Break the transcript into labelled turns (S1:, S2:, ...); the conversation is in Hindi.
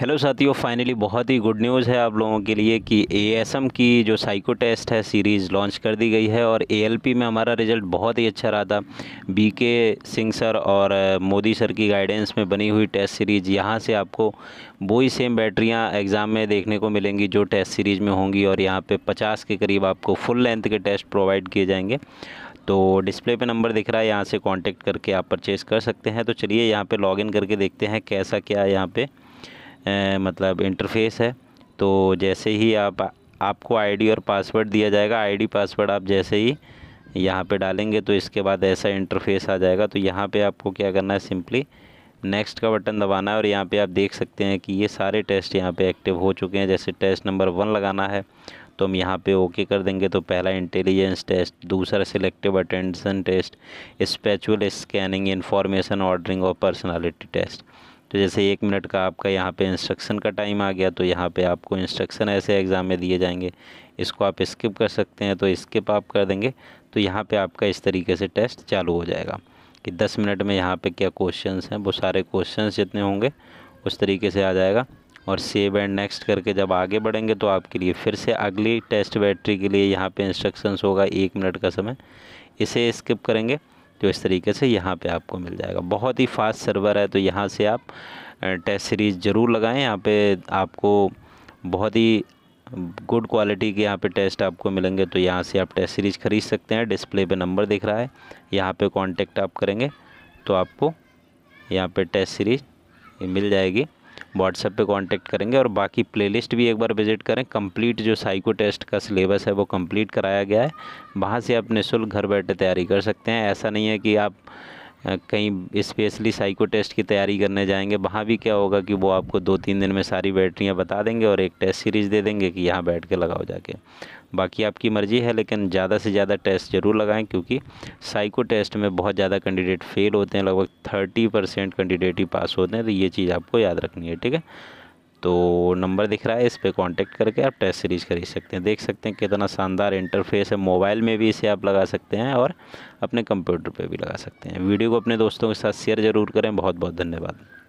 S1: हेलो साथियों फाइनली बहुत ही गुड न्यूज़ है आप लोगों के लिए कि एएसएम की जो साइको टेस्ट है सीरीज़ लॉन्च कर दी गई है और एएलपी में हमारा रिजल्ट बहुत ही अच्छा रहा था बीके सिंह सर और मोदी सर की गाइडेंस में बनी हुई टेस्ट सीरीज़ यहां से आपको वही सेम बैटरियां एग्ज़ाम में देखने को मिलेंगी जो टेस्ट सीरीज़ में होंगी और यहाँ पर पचास के करीब आपको फुल लेंथ के टेस्ट प्रोवाइड किए जाएंगे तो डिस्प्ले पे नंबर दिख रहा है यहाँ से कांटेक्ट करके आप परचेज़ कर सकते हैं तो चलिए यहाँ पे लॉगिन करके देखते हैं कैसा क्या यहाँ पे मतलब इंटरफेस है तो जैसे ही आप आपको आईडी और पासवर्ड दिया जाएगा आईडी पासवर्ड आप जैसे ही यहाँ पे डालेंगे तो इसके बाद ऐसा इंटरफेस आ जाएगा तो यहाँ पे आपको क्या करना है सिंपली नेक्स्ट का बटन दबाना है और यहाँ पे आप देख सकते हैं कि ये सारे टेस्ट यहाँ पे एक्टिव हो चुके हैं जैसे टेस्ट नंबर वन लगाना है तो हम यहाँ पे ओके कर देंगे तो पहला इंटेलिजेंस टेस्ट दूसरा selective attention test spatial scanning information ordering और पर्सनालिटी टेस्ट तो जैसे एक मिनट का आपका यहाँ पे इंस्ट्रक्शन का टाइम आ गया तो यहाँ पे आपको इंस्ट्रक्शन ऐसे एग्ज़ाम में दिए जाएंगे इसको आप स्किप कर सकते हैं तो स्किप आप कर देंगे तो यहाँ पे आपका इस तरीके से टेस्ट चालू हो जाएगा कि दस मिनट में यहाँ पे क्या क्वेश्चंस हैं वो सारे क्वेश्चंस जितने होंगे उस तरीके से आ जाएगा और सेव एंड नेक्स्ट करके जब आगे बढ़ेंगे तो आपके लिए फिर से अगली टेस्ट बैटरी के लिए यहाँ पर इंस्ट्रक्शन होगा एक मिनट का समय इसे स्किप करेंगे जो तो इस तरीके से यहाँ पे आपको मिल जाएगा बहुत ही फास्ट सर्वर है तो यहाँ से आप टेस्ट सीरीज़ ज़रूर लगाएं यहाँ पे आपको बहुत ही गुड क्वालिटी के यहाँ पे टेस्ट आपको मिलेंगे तो यहाँ से आप टेस्ट सीरीज़ ख़रीद सकते हैं डिस्प्ले पे नंबर दिख रहा है यहाँ पे कांटेक्ट आप करेंगे तो आपको यहाँ पे टेस्ट सीरीज़ मिल जाएगी व्हाट्सएप पे कांटेक्ट करेंगे और बाकी प्लेलिस्ट भी एक बार विजिट करें कंप्लीट जो साइको टेस्ट का सिलेबस है वो कंप्लीट कराया गया है वहाँ से आप निःशुल्क घर बैठे तैयारी कर सकते हैं ऐसा नहीं है कि आप कहीं स्पेशली साइको टेस्ट की तैयारी करने जाएंगे वहाँ भी क्या होगा कि वो आपको दो तीन दिन में सारी बैटरियाँ बता देंगे और एक टेस्ट सीरीज़ दे देंगे कि यहाँ बैठ के लगाओ जाके बाकी आपकी मर्ज़ी है लेकिन ज़्यादा से ज़्यादा टेस्ट ज़रूर लगाएं क्योंकि साइको टेस्ट में बहुत ज़्यादा कैंडिडेट फेल होते हैं लगभग थर्टी परसेंट कैंडिडेट ही पास होते हैं तो ये चीज़ आपको याद रखनी है ठीक है तो नंबर दिख रहा है इस पर कॉन्टेक्ट करके आप टेस्ट सीरीज़ खरीद सकते हैं देख सकते हैं कितना शानदार इंटरफेस है मोबाइल में भी इसे आप लगा सकते हैं और अपने कंप्यूटर पे भी लगा सकते हैं वीडियो को अपने दोस्तों के साथ शेयर ज़रूर करें बहुत बहुत धन्यवाद